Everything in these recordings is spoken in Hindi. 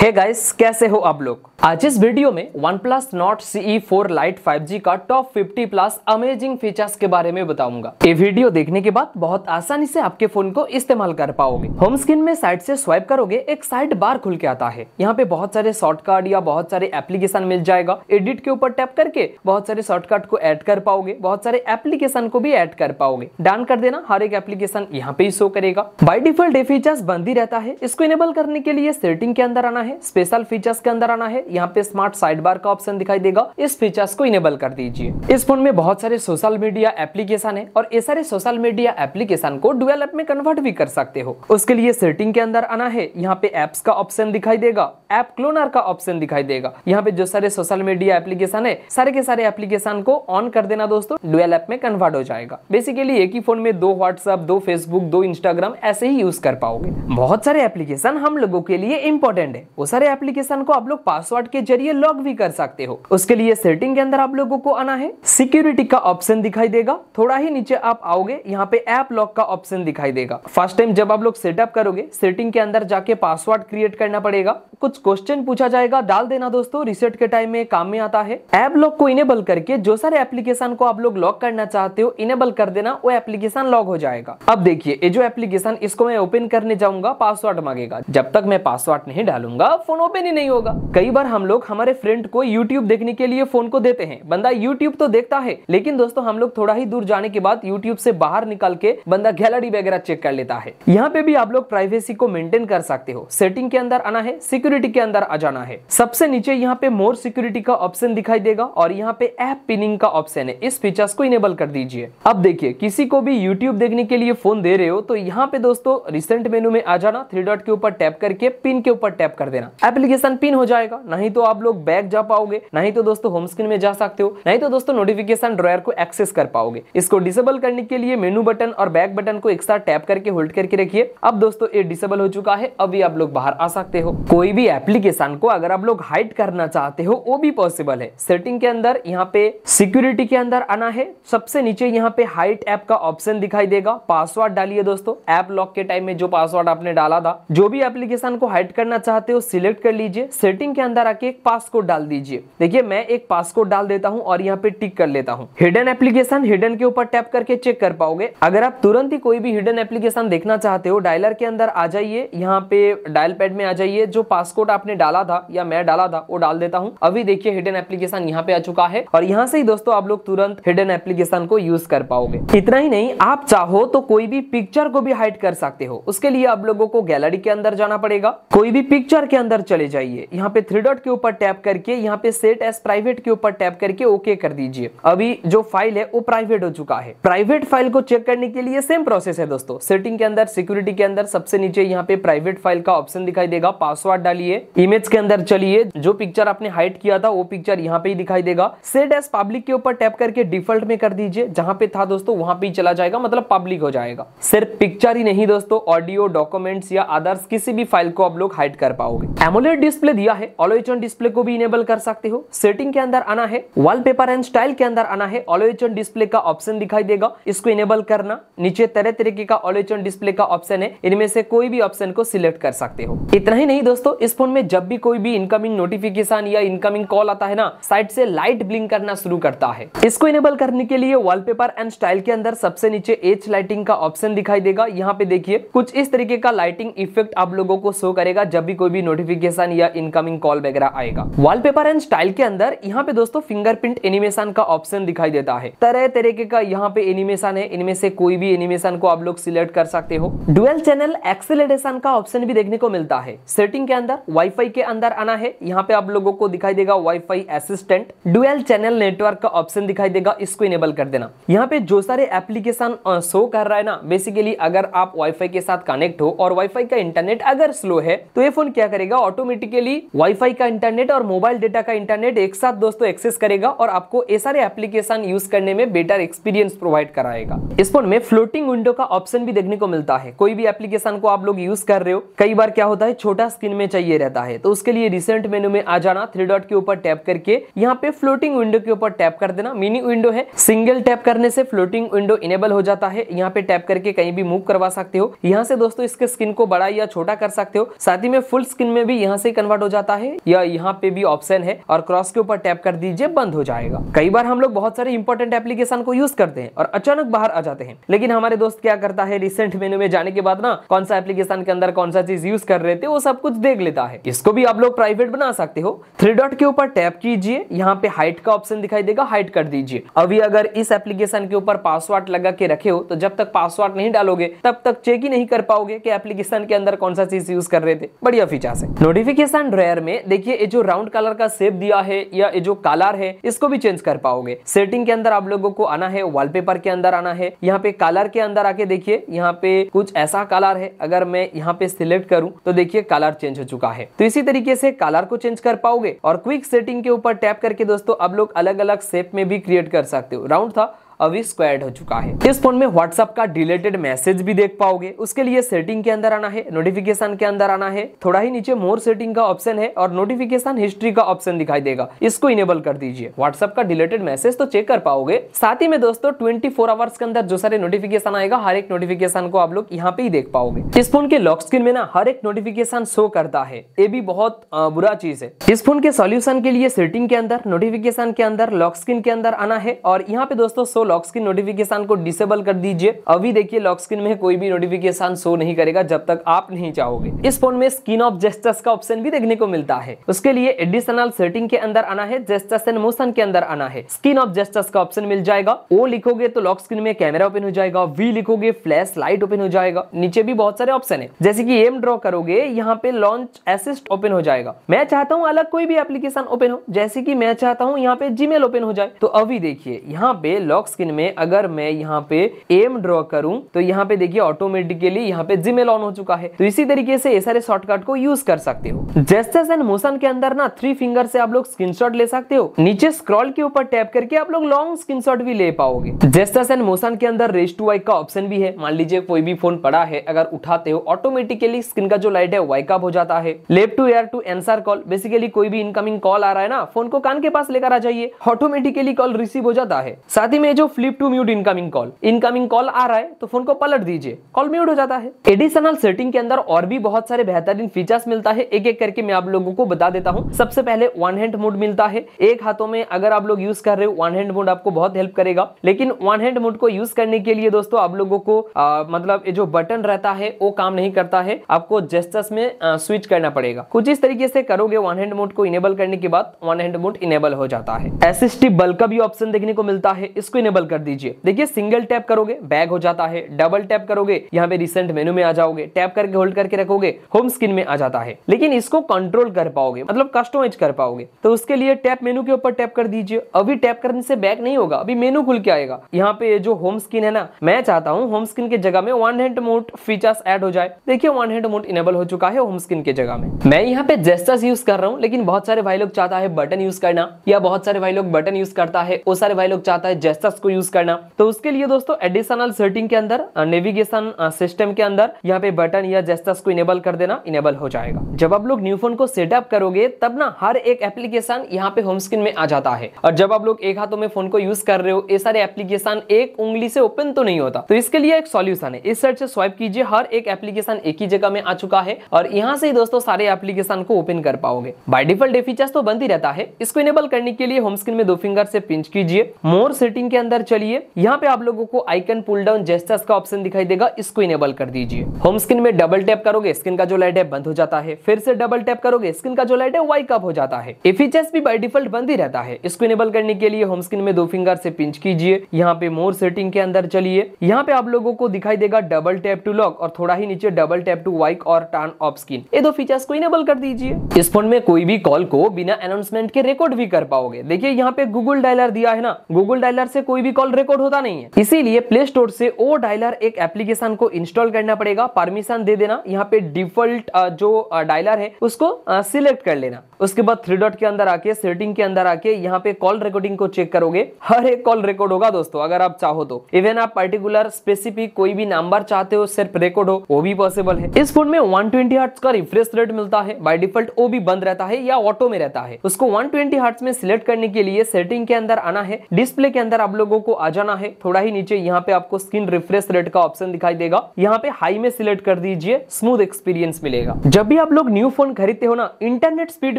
हे hey गाइस कैसे हो आप लोग आज इस वीडियो में one plus Nord C four lite five G का टॉप 50 प्लस अमेजिंग फीचर्स के बारे में बताऊंगा ये वीडियो देखने के बाद बहुत आसानी से आपके फोन को इस्तेमाल कर पाओगे होम स्क्रीन में साइड से स्वाइप करोगे एक साइड बार खुल के आता है यहाँ पे बहुत सारे शॉर्टकट या बहुत सारे एप्लीकेशन मिल जाएगा एडिट के ऊपर टैप करके बहुत सारे शॉर्टकट को एड कर पाओगे बहुत सारे एप्लीकेशन को भी एड कर पाओगे डाउन कर देना हर एक एप्लीकेशन यहाँ पे शो करेगा बाई डिफॉल्ट ये फीचर्स बंद ही रहता है इसको इनेबल करने के लिए सेटिंग के अंदर आना है स्पेशल फीचर्स के अंदर आना है यहाँ पे स्मार्ट साइड बार का ऑप्शन दिखाई देगा इस फीचर्स को इनेबल कर दीजिए इस फोन में बहुत सारे सोशल मीडिया एप्लीकेशन है और ये सारे सोशल मीडिया एप्लीकेशन को डुअल एप में कन्वर्ट भी कर सकते हो उसके लिए सेटिंग के अंदर आना है यहाँ पे एप्स का ऑप्शन दिखाई देगा एप क्लोनर का ऑप्शन दिखाई देगा यहाँ पे जो सारे सोशल मीडिया एप्लीकेशन है सारे के सारे एप्लीकेशन को ऑन कर देना दोस्तों डुअल एप में कन्वर्ट हो जाएगा बेसिकली एक ही फोन में दो व्हाट्सएप दो फेसबुक दो इंस्टाग्राम ऐसे ही यूज कर पाओगे बहुत सारे एप्लीकेशन हम लोगों के लिए इम्पोर्टेंट है वो सारे एप्लीकेशन को आप लोग पासवर्ड शॉर्टकट के जरिए लॉग भी कर सकते हो उसके लिए सेटिंग के अंदर आप लोगों को आना है सिक्योरिटी का ऑप्शन दिखाई देगा थोड़ा ही नीचे आप आओगे यहाँ पे ऐप लॉक का ऑप्शन दिखाई देगा फर्स्ट टाइम जब आप लोग सेटअप करोगे सेटिंग के अंदर जाके पासवर्ड क्रिएट करना पड़ेगा कुछ क्वेश्चन पूछा जाएगा डाल देना दोस्तों रिसेट के टाइम में काम में आता है ऐप लॉक को इनेबल करके जो सारे एप्लीकेशन को आप लोग लॉक करना चाहते हो इनेबल कर देना वो एप्लीकेशन लॉक हो जाएगा अब देखिए ये जो एप्लीकेशन इसको मैं ओपन करने जाऊंगा पासवर्ड मांगेगा जब तक मैं पासवर्ड नहीं डालूंगा फोन ओपन ही नहीं होगा कई बार हम लोग हमारे फ्रेंड को यूट्यूब देखने के लिए फोन को देते हैं बंदा यूट्यूब तो देखता है लेकिन दोस्तों हम लोग थोड़ा ही दूर जाने के बाद यूट्यूब से बाहर निकाल के बंदा गैलरी वगैरह चेक कर लेता है यहाँ पे भी आप लोग प्राइवेसी को मेंटेन कर सकते हो सेटिंग के अंदर आना है सिक्योरिटी के अंदर आ जाना है सबसे नीचे यहाँ पे मोर सिक्योरिटी का ऑप्शन दिखाई देगा और यहाँ पे ऐप पिनिंग का ऑप्शन है इस फीचर्स को इनेबल कर दीजिए अब देखिए किसी को भी यूट्यूब देखने के लिए फोन दे रहे हो तो यहाँ पे दोस्तों रिसेंट मेनू में आ जाना थ्री डॉट के ऊपर टैप करके पिन के ऊपर टैप कर देना एप्लीकेशन पिन हो जाएगा ही तो आप लोग बैक जा पाओगे ना ही तो दोस्तों होम स्क्रीन में जा सकते हो ना ही तो दोस्तों नोटिफिकेशन ड्रॉयर को एक्सेस कर पाओगे इसको डिसेबल करने के लिए मेनू बटन और बैक बटन को एक साथ टैप करके होल्ड करके रखिए अब दोस्तों ये डिसेबल हो चुका है अभी आप लोग बाहर आ सकते हो कोई भी एप्लीकेशन को अगर आप लोग हाइड करना चाहते हो वो भी पॉसिबल है सेटिंग के अंदर यहाँ पे सिक्योरिटी के अंदर आना है सबसे नीचे यहाँ पे हाइट ऐप का ऑप्शन दिखाई देगा पासवर्ड डालिए दोस्तों ऐप लॉक के टाइम में जो पासवर्ड आपने डाला था जो भी एप्लीकेशन को हाइड करना चाहते हो सिलेक्ट कर लीजिए सेटिंग के अंदर आके एक पासकोड डाल दीजिए देखिए मैं एक पासकोड डाल देता हूँ और यहाँ पे टिक कर लेता हूँ हिडन एप्लीकेशन हिडन के ऊपर टैप करके चेक कर पाओगे अगर आप तुरंत ही कोई भी हिडन एप्लीकेशन देखना चाहते हो डायलर के अंदर आ जाइए यहाँ पे डायल पैड में आ जाइए जो पासकोड आपने डाला था या मैं डाला था वो डाल देता हूँ अभी देखिए हिडन एप्लीकेशन यहाँ पे आ चुका है और यहाँ से ही दोस्तों आप लोग तुरंत हिडन एप्लीकेशन को यूज कर पाओगे इतना ही नहीं आप चाहो तो कोई भी पिक्चर को भी हाइड कर सकते हो उसके लिए आप लोगों को गैलरी के अंदर जाना पड़ेगा कोई भी पिक्चर के अंदर चले जाइए यहाँ पे थ्री डॉट के ऊपर टैप करके यहाँ पे सेट एस प्राइवेट के ऊपर टैप करके ओके कर दीजिए अभी जो फाइल है वो प्राइवेट हो चुका है प्राइवेट फाइल को चेक करने के लिए सेम प्रोसेस है दोस्तों सेटिंग के अंदर सिक्योरिटी के अंदर सबसे नीचे यहाँ पे प्राइवेट फाइल का ऑप्शन दिखाई देगा पासवर्ड डालिए इमेज के अंदर चलिए जो पिक्चर आपने हाइट किया था वो पिक्चर यहाँ पे ही दिखाई देगा सेट एस पब्लिक के ऊपर टैप करके डिफॉल्ट में कर दीजिए जहां पे था दोस्तों वहां पे ही चला जाएगा मतलब पब्लिक हो जाएगा सिर्फ पिक्चर ही नहीं दोस्तों ऑडियो डॉक्यूमेंट्स या अदर्स किसी भी फाइल को आप लोग हाइट कर पाओगे एमोलेट डिस्प्ले दिया है ऑलो ऑलोएचन डिस्प्ले को भी इनेबल कर सकते हो सेटिंग के अंदर आना है वॉलपेपर एंड स्टाइल के अंदर आना है ऑलोएचन डिस्प्ले का ऑप्शन दिखाई देगा इसको इनेबल करना नीचे तरह तरीके का ऑलोएचन डिस्प्ले का ऑप्शन है इनमें से कोई भी ऑप्शन को सिलेक्ट कर सकते हो इतना ही नहीं दोस्तों इस फोन में जब भी कोई भी इनकमिंग नोटिफिकेशन या इनकमिंग कॉल आता है ना साइड से लाइट ब्लिंक करना शुरू करता है इसको इनेबल करने के लिए वॉलपेपर एंड स्टाइल के अंदर सबसे नीचे एच लाइटिंग का ऑप्शन दिखाई देगा यहाँ पे देखिए कुछ इस तरीके का लाइटिंग इफेक्ट आप लोगों को शो करेगा जब भी कोई भी नोटिफिकेशन या इनकमिंग कॉल वगैरह आएगा वॉलपेपर एंड स्टाइल के अंदर यहाँ पे दोस्तों फिंगरप्रिंट एनिमेशन का ऑप्शन दिखाई देता है तरह तरीके का यहाँ पे एनिमेशन है इनमें से कोई भी एनिमेशन को आप लोग सिलेक्ट कर सकते हो डुअल चैनल एक्सेलेटेशन का ऑप्शन भी देखने को मिलता है सेटिंग के अंदर वाईफाई के अंदर आना है यहाँ पे आप लोगों को दिखाई देगा wifi assistant dual channel network का ऑप्शन दिखाई देगा इसको इनेबल कर देना यहाँ पे जो सारे एप्लीकेशन शो कर रहा है ना बेसिकली अगर आप वाईफाई के साथ कनेक्ट हो और वाईफाई का इंटरनेट अगर स्लो है तो ये फोन क्या करेगा ऑटोमेटिकली वाईफाई का इंटरनेट और मोबाइल डेटा का इंटरनेट एक साथ दोस्तों एक्सेस करेगा और आपको ये सारे एप्लीकेशन यूज करने में बेटर एक्सपीरियंस प्रोवाइड कराएगा इस फोन में फ्लोटिंग विंडो का ऑप्शन भी देखने को मिलता है कोई भी एप्लीकेशन को आप लोग यूज कर रहे हो कई बार क्या होता है छोटा स्क्रीन में चाहिए रहता है तो उसके लिए रिसेंट मेनू में आ जाना थ्री डॉट के ऊपर टैप करके यहाँ पे फ्लोटिंग विंडो के ऊपर टैप कर देना मिनी विंडो है सिंगल टैप करने से फ्लोटिंग विंडो इनेबल हो जाता है यहाँ पे टैप करके कहीं भी मूव करवा सकते हो यहाँ से दोस्तों इसके स्क्रीन को बड़ा या छोटा कर सकते हो साथ ही में फुल स्क्रीन में भी यहाँ से कन्वर्ट हो जाता है या यहाँ पे भी ऑप्शन है और क्रॉस के ऊपर टैप कर दीजिए बंद हो जाएगा कई बार हम लोग बहुत सारे इंपॉर्टेंट एप्लीकेशन को यूज करते हैं और अचानक बाहर आ जाते हैं लेकिन हमारे दोस्त क्या करता है रिसेंट मेन्यू में जाने के बाद ना कौन सा एप्लीकेशन के अंदर कौन सा चीज यूज कर रहे थे वो सब कुछ देख लेता है इसको भी आप लोग प्राइवेट बना सकते हो थ्री डॉट के ऊपर टैप कीजिए यहाँ पे हाइट का ऑप्शन दिखाई देगा हाइट कर दीजिए अभी अगर इस एप्लीकेशन के ऊपर पासवर्ड लगा के रखे हो तो जब तक पासवर्ड नहीं डालोगे तब तक चेक ही नहीं कर पाओगे कि एप्लीकेशन के अंदर कौन सा चीज यूज कर रहे थे बढ़िया फीचर्स है नोटिफिकेशन ड्रेयर में देखिए ये जो राउंड कलर का सेप दिया है या ये जो कालार है इसको भी चेंज कर पाओगे सेटिंग के अंदर आप लोगों को आना है वॉलपेपर के अंदर आना है यहाँ पे कलर के अंदर आके देखिए यहाँ पे कुछ ऐसा कलर है अगर मैं यहाँ पे सिलेक्ट करूँ तो देखिए कलर चेंज हो चुका है तो इसी तरीके से कलर को चेंज कर पाओगे और क्विक सेटिंग के ऊपर टैप करके दोस्तों आप लोग अलग अलग सेप में भी क्रिएट कर सकते हो राउंड था अभी स्क्वाड हो चुका है इस फोन में व्हाट्सअप का डिलेटेड मैसेज भी देख पाओगे उसके लिए सेटिंग के अंदर आना है नोटिफिकेशन के अंदर आना है थोड़ा ही नीचे मोर सेटिंग का ऑप्शन है और नोटिफिकेशन हिस्ट्री का ऑप्शन दिखाई देगा इसको इनेबल कर दीजिए व्हाट्सअप का डिलेटेड मैसेज तो चेक कर पाओगे साथ ही में दोस्तों ट्वेंटी आवर्स के अंदर जो सारे नोटिफिकेशन आएगा हर एक नोटिफिकेशन को आप लोग यहाँ पे ही देख पाओगे इस फोन के लॉक स्क्रीन में ना हर एक नोटिफिकेशन शो करता है ये भी बहुत बुरा चीज है इस फोन के सोल्यूशन के लिए सेटिंग के अंदर नोटिफिकेशन के अंदर लॉक स्क्रीन के अंदर आना है और यहाँ पे दोस्तों सो लॉक स्क्रीन नोटिफिकेशन को डिसेबल कर दीजिए अभी देखिए लॉक स्क्रीन में कोई भी नोटिफिकेशन शो नहीं करेगा जब तक आप नहीं चाहोगे इस फोन में स्क्रीन ऑफ जेस्टर्स का ऑप्शन भी देखने को मिलता है उसके लिए एडिशनल सेटिंग के अंदर आना है जेस्टर्स एंड मोशन के अंदर आना है स्क्रीन ऑफ जेस्टर्स का ऑप्शन मिल जाएगा ओ लिखोगे तो लॉक स्क्रीन में कैमरा ओपन हो जाएगा वी लिखोगे फ्लैश लाइट ओपन हो जाएगा नीचे भी बहुत सारे ऑप्शन है जैसे की एम ड्रॉ करोगे यहाँ पे लॉन्च एसिस्ट ओपन हो जाएगा मैं चाहता हूँ अलग कोई भी एप्लीकेशन ओपन हो जैसे की मैं चाहता हूँ यहाँ पे जीमेल ओपन हो जाए तो अभी देखिए यहाँ पे लॉक स्क्रीन में अगर मैं यहाँ पे एम ड्रॉ करूं तो यहाँ पे देखिए ऑटोमेटिकली यहाँ पे जिमेल ऑन हो चुका है तो इसी तरीके से ये सारे शॉर्टकट को यूज कर सकते हो जेस्टर्स एंड मोशन के अंदर ना थ्री फिंगर से आप लोग स्क्रीन ले सकते हो नीचे स्क्रॉल के ऊपर टैप करके आप लोग लॉन्ग स्क्रीन भी ले पाओगे जेस्टर्स एंड मोशन के अंदर रेस टू वाइक का ऑप्शन भी है मान लीजिए कोई भी फोन पड़ा है अगर उठाते हो ऑटोमेटिकली स्क्रीन का जो लाइट है वाइक अप हो जाता है lift to ear to answer call basically कोई भी इनकमिंग कॉल आ रहा है ना फोन को कान के पास लेकर आ जाइए ऑटोमेटिकली कॉल रिसीव हो जाता है साथ ही में जो flip to mute incoming call incoming call आ रहा है तो फोन को पलट दीजिए कॉल म्यूट हो जाता है एडिशनल सेटिंग के अंदर और भी बहुत सारे बेहतरीन फीचर्स मिलता है एक एक करके मैं आप लोगों को बता देता हूँ सबसे पहले वन हैंड मोड मिलता है एक हाथों में अगर आप लोग यूज कर रहे हो वन हैंड मोड आपको बहुत हेल्प करेगा लेकिन वन हैंड मोड को यूज करने के लिए दोस्तों आप लोगों को आ, मतलब जो बटन रहता है वो काम नहीं करता है आपको जेस्टस में आ, स्विच करना पड़ेगा कुछ इस तरीके से करोगे वन हैंड मोड को इनेबल करने के बाद वन हैंड मोड इनेबल हो जाता है एसिस्टिव बल का भी ऑप्शन देखने को मिलता है इसको इनेबल इनेबल कर दीजिए देखिए सिंगल टैप करोगे बैग हो जाता है डबल टैप करोगे यहाँ पे रिसेंट मेनू में आ जाओगे टैप करके होल्ड करके रखोगे होम स्क्रीन में आ जाता है लेकिन इसको कंट्रोल कर पाओगे मतलब कस्टमाइज कर पाओगे तो उसके लिए टैप मेनू के ऊपर टैप कर दीजिए अभी टैप करने से बैक नहीं होगा अभी मेनू खुल के आएगा यहाँ पे जो होम स्क्रीन है ना मैं चाहता हूँ होम स्क्रीन के जगह में one hand mode features add हो जाए देखिए वन हैंड मोड इनेबल हो चुका है होम स्क्रीन के जगह में मैं यहाँ पे जेस्टर्स यूज कर रहा हूँ लेकिन बहुत सारे भाई लोग चाहता है बटन यूज करना या बहुत सारे भाई लोग बटन यूज करता है वो सारे भाई लोग चाहता है जेस्टर्स को यूज करना तो उसके लिए दोस्तों एडिशनल सेटिंग के अंदर नेविगेशन सिस्टम के अंदर यहाँ पे बटन या जेस्टस को इनेबल कर देना इनेबल हो जाएगा जब आप लोग न्यू फोन को सेटअप करोगे तब ना हर एक एप्लीकेशन यहाँ पे होम स्क्रीन में आ जाता है और जब आप लोग एक हाथों में फोन को यूज कर रहे हो ये सारे एप्लीकेशन एक उंगली से ओपन तो नहीं होता तो इसके लिए एक सोल्यूशन है इस सर्च से स्वाइप कीजिए हर एक एप्लीकेशन एक ही जगह में आ चुका है और यहाँ से ही दोस्तों सारे एप्लीकेशन को ओपन कर पाओगे बाई डिफॉल्ट फीचर्स तो बंद ही रहता है इसको इनेबल करने के लिए होम स्क्रीन में दो फिंगर से पिंच कीजिए मोर सेटिंग के अंदर अंदर चलिए यहाँ पे आप लोगों को आइकन पुल डाउन जेस्टर्स का ऑप्शन दिखाई देगा इसको इनेबल कर दीजिए होम स्क्रीन में डबल टैप करोगे स्क्रीन का जो लाइट है बंद हो जाता है फिर से डबल टैप करोगे स्क्रीन का जो लाइट है वाइक अप हो जाता है ये भी बाई डिफॉल्ट बंद ही रहता है इसको इनेबल करने के लिए होम स्क्रीन में दो फिंगर से पिंच कीजिए यहाँ पे मोर सेटिंग के अंदर चलिए यहाँ पे आप लोगों को दिखाई देगा डबल टैप टू लॉक और थोड़ा ही नीचे डबल टैप टू वाइक और टर्न ऑफ स्क्रीन ये दो फीचर्स को इनेबल कर दीजिए इस फोन में कोई भी कॉल को बिना अनाउंसमेंट के रिकॉर्ड भी कर पाओगे देखिए यहाँ पे गूगल डायलर दिया है ना गूगल डायलर से कोई कोई भी कॉल रिकॉर्ड होता नहीं है इसीलिए प्ले स्टोर से ओ डायलर एक एप्लीकेशन को इंस्टॉल करना पड़ेगा परमिशन दे देना यहाँ पे डिफॉल्ट जो डायलर है उसको सिलेक्ट कर लेना उसके बाद थ्री डॉट के अंदर आके सेटिंग के अंदर आके यहाँ पे कॉल रिकॉर्डिंग को चेक करोगे हर एक कॉल रिकॉर्ड होगा दोस्तों अगर आप चाहो तो इवन आप पर्टिकुलर स्पेसिफिक कोई भी नंबर चाहते हो सिर्फ रिकॉर्ड हो वो भी पॉसिबल है इस फोन में वन ट्वेंटी का रिफ्रेश रेट मिलता है बाय डिफॉल्ट वो भी बंद रहता है या ऑटो में रहता है उसको वन ट्वेंटी में सिलेक्ट करने के लिए सेटिंग के अंदर आना है डिस्प्ले के अंदर आप लोग लोगों को आ जाना है थोड़ा ही नीचे यहाँ पे आपको स्किन रिफ्रेश रेट का ऑप्शन दिखाई देगा यहाँ पे हाई में सिलेक्ट कर दीजिए स्मूथ एक्सपीरियंस मिलेगा जब भी आप लोग न्यू फोन खरीदते हो ना इंटरनेट स्पीड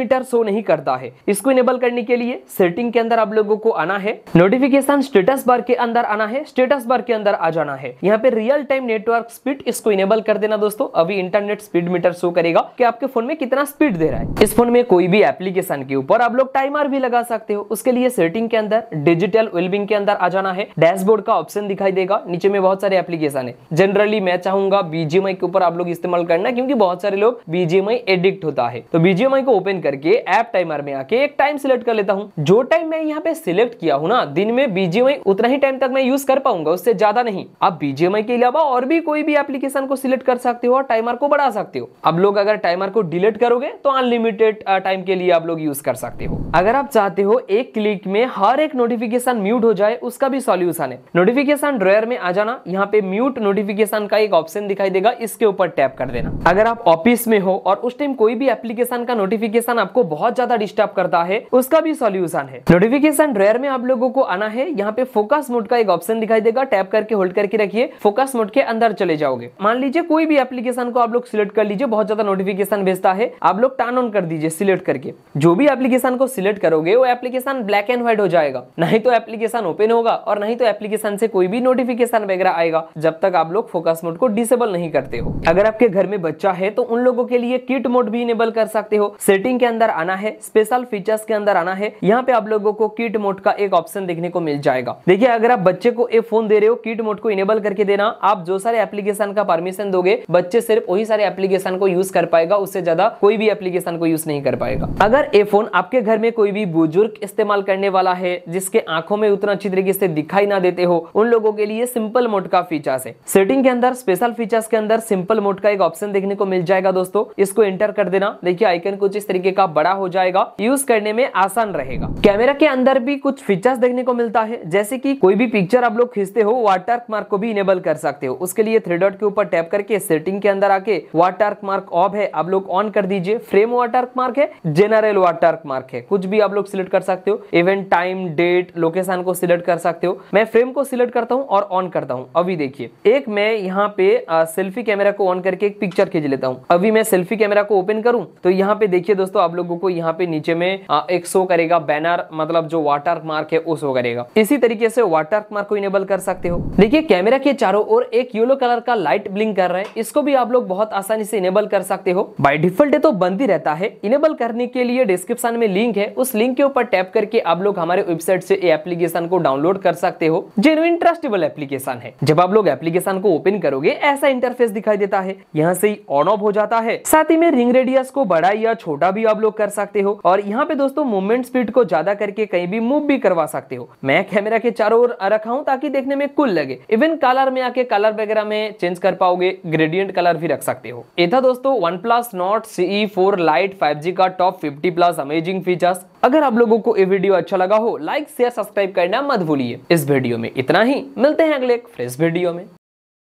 मीटर शो नहीं करता है इसको इनेबल करने के लिए सेटिंग के अंदर आप लोगों को आना है नोटिफिकेशन स्टेटस बार के अंदर आना है स्टेटस बार के अंदर आ जाना है यहाँ पे रियल टाइम नेटवर्क स्पीड इसको इनेबल कर देना दोस्तों अभी इंटरनेट स्पीड मीटर शो करेगा कि आपके फोन में कितना स्पीड दे रहा है इस फोन में कोई भी एप्लीकेशन के ऊपर आप लोग टाइमर भी लगा सकते हो उसके लिए सेटिंग के अंदर डिजिटल वेलबिंग के अंदर आ जाना है डैशबोर्ड का ऑप्शन दिखाई देगा नीचे में बहुत सारे एप्लीकेशन है जनरली मैं चाहूंगा बीजीएमआई के ऊपर आप लोग इस्तेमाल करना क्योंकि बहुत सारे लोग बीजीएमआई एडिक्ट होता है तो बीजीएमआई को ओपन करके एप टाइमर में आके एक टाइम सिलेक्ट कर लेता हूँ जो टाइम मैं यहाँ पे सिलेक्ट किया हूँ ना दिन में बीजीएमआई उतना ही टाइम तक मैं यूज कर पाऊंगा उससे ज्यादा नहीं आप बीजीएमआई के अलावा और भी कोई भी एप्लीकेशन को सिलेक्ट कर सकते हो और टाइमर को बढ़ा सकते हो अब लोग अगर टाइमर को डिलीट करोगे तो अनलिमिटेड टाइम के लिए आप लोग यूज कर सकते हो अगर आप चाहते हो एक क्लिक में हर एक नोटिफिकेशन म्यूट हो जाए उसका भी सोल्यूशन है नोटिफिकेशन ड्रॉयर में आ जाना यहाँ पे म्यूट नोटिफिकेशन का एक ऑप्शन दिखाई देगा इसके ऊपर टैप कर देना अगर आप ऑफिस में हो और उस टाइम कोई भी एप्लीकेशन का नोटिफिकेशन आपको बहुत ज्यादा डिस्टर्ब करता है उसका भी सोल्यूशन है नोटिफिकेशन ड्रॉयर में आप लोगों को आना है यहाँ पे फोकस मोड का एक ऑप्शन दिखाई देगा टैप करके होल्ड करके रखिए फोकस मोड के अंदर चले जाओगे मान लीजिए कोई भी एप्लीकेशन को आप लोग सिलेक्ट कर लीजिए बहुत ज्यादा नोटिफिकेशन भेजता है आप लोग टर्न ऑन कर दीजिए सिलेक्ट करके जो भी एप्लीकेशन को सिलेक्ट करोगे वो एप्लीकेशन ब्लैक एंड व्हाइट हो जाएगा नहीं तो एप्लीकेशन ओपन होगा और नहीं तो एप्लीकेशन से कोई भी नोटिफिकेशन वगैरह आएगा जब तक आप लोग फोकस मोड को डिसेबल नहीं करते हो अगर आपके घर में बच्चा है तो उन लोगों के लिए किट मोड भी इनेबल कर सकते हो सेटिंग के अंदर आना है स्पेशल फीचर्स के अंदर आना है यहाँ पे आप लोगों को किट मोड का एक ऑप्शन देखने को मिल जाएगा देखिए अगर आप बच्चे को एक फोन दे रहे हो किट मोड को इनेबल करके देना आप जो सारे एप्लीकेशन का परमिशन दोगे बच्चे सिर्फ वही सारे एप्लीकेशन को यूज कर पाएगा उससे ज्यादा कोई भी एप्लीकेशन को यूज नहीं कर पाएगा अगर ये फोन आपके घर में कोई भी बुजुर्ग इस्तेमाल करने वाला है जिसके आंखों में उतना अच्छी तरीके से दिखाई ना देते हो उन लोगों के लिए सिंपल मोड का फीचर्स है सेटिंग के अंदर स्पेशल फीचर्स के अंदर सिंपल मोड का एक ऑप्शन देखने को मिल जाएगा दोस्तों इसको एंटर कर देना देखिए आइकन कुछ इस तरीके का बड़ा हो जाएगा यूज करने में आसान रहेगा कैमरा के अंदर भी कुछ फीचर्स देखने को मिलता है जैसे की कोई भी पिक्चर आप लोग खींचते हो वाटर मार्क को भी इनेबल कर सकते हो उसके लिए थ्री डॉट के ऊपर टैप करके सेटिंग के अंदर आके वाटर मार्क ऑफ है आप लोग ऑन कर दीजिए फ्रेम वाटर मार्क है जेनरल वाटर मार्क है कुछ भी आप लोग सिलेक्ट कर सकते हो इवेंट टाइम डेट लोकेशन को सिलेक्ट कर कर सकते हो मैं फ्रेम को सिलेक्ट करता हूँ और ऑन करता हूँ अभी देखिए एक मैं यहाँ पे सेल्फी कैमरा को ऑन करके एक पिक्चर खींच लेता हूँ अभी मैं सेल्फी कैमरा को ओपन करूँ तो यहाँ पे देखिए दोस्तों आप लोगों को यहाँ पे नीचे में एक शो करेगा बैनर मतलब जो वाटर मार्क है वो शो करेगा इसी तरीके से वाटर मार्क को इनेबल कर सकते हो देखिए कैमरा के चारों ओर एक येलो कलर का लाइट ब्लिंक कर रहा है इसको भी आप लोग बहुत आसानी से इनेबल कर सकते हो बाई डिफॉल्ट तो बंद ही रहता है इनेबल करने के लिए डिस्क्रिप्शन में लिंक है उस लिंक के ऊपर टैप करके आप लोग हमारे वेबसाइट से एप्लीकेशन को डाउन डाउनलोड कर सकते हो जेनुइन ट्रस्टेबल एप्लीकेशन है जब आप लोग एप्लीकेशन को ओपन करोगे ऐसा इंटरफेस दिखाई देता है यहाँ से ऑन ऑफ हो जाता है साथ ही में रिंग रेडियस को बड़ा या छोटा भी आप लोग कर सकते हो और यहाँ पे दोस्तों मूवमेंट स्पीड को ज्यादा करके कहीं भी मूव भी करवा सकते हो मैं कैमरा के चारों ओर रखा हूँ ताकि देखने में कुल लगे इवन कलर में आके कलर वगैरह में चेंज कर पाओगे ग्रेडियंट कलर भी रख सकते हो ये था दोस्तों one plus Nord CE four lite five का top fifty plus amazing features अगर आप लोगों को ये वीडियो अच्छा लगा हो लाइक शेयर सब्सक्राइब करना मत भूलिए इस वीडियो में इतना ही मिलते हैं अगले एक फ्रेश वीडियो में